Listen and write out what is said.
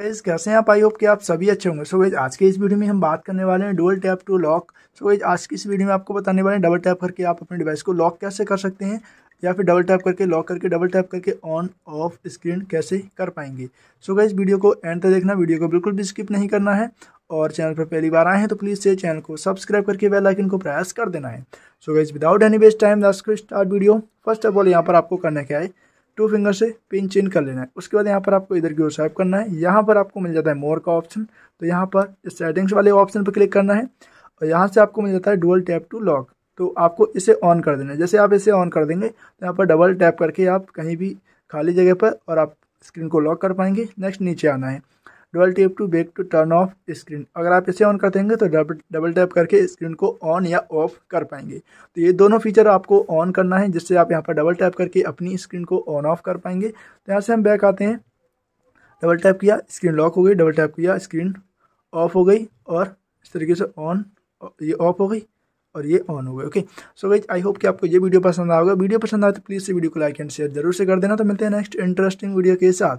guys कैसे हैं आप आई होप कि आप सभी अच्छे होंगे सो गाइस आज के इस वीडियो में हम बात करने वाले हैं dual tap to lock so guys आज की इस वीडियो में आपको बताने वाले हैं डबल टैप करके आप अपने डिवाइस को लॉक कैसे कर सकते हैं या फिर डबल टैप करके लॉक करके डबल टैप करके ऑन ऑफ स्क्रीन कैसे कर पाएंगे सो so, गाइस वीडियो को एंड तक देखना वीडियो को बिल्कुल भी स्किप नहीं करना है और चैनल पर पहली बार आए हैं तो प्लीज़ से चैनल को सब्सक्राइब करके बेल को प्रयास कर देना है so guys without any waste time last start video first of all यहाँ पर आपको करना क्या है टू फिंगर से पिन चेंज कर लेना है उसके बाद यहाँ पर आपको इधर की ओर स्वाइप करना है यहाँ पर आपको मिल जाता है मोर का ऑप्शन तो यहाँ पर इस सेटिंग्स वाले ऑप्शन पर क्लिक करना है और यहाँ से आपको मिल जाता है डुअल टैप टू लॉक तो आपको इसे ऑन कर देना है जैसे आप इसे ऑन कर देंगे तो यहाँ पर डबल टैप करके आप कहीं भी खाली जगह पर और आप स्क्रीन को लॉक कर पाएंगे नेक्स्ट नीचे आना है double tap to back to turn off screen अगर आप इसे ऑन कर देंगे तो डबल डबल टैप करके स्क्रीन को ऑन या ऑफ कर पाएंगे तो ये दोनों फीचर आपको ऑन करना है जिससे आप यहाँ पर डबल टैप करके अपनी स्क्रीन को ऑन ऑफ कर पाएंगे तो यहाँ से हम बैक आते हैं डबल टैप किया स्क्रीन लॉक हो गई डबल टैप किया स्क्रीन ऑफ हो गई और इस तरीके से ऑन ये ऑफ हो गई और ये ऑन हो गए ओके सो गई आई होप कि आपको ये वीडियो पसंद आएगा वीडियो पसंद आए तो प्लीज़ से वीडियो को लाइक एंड शेयर जरूर से कर देना तो मिलते हैं नेक्स्ट इंटरेस्टिंग वीडियो के साथ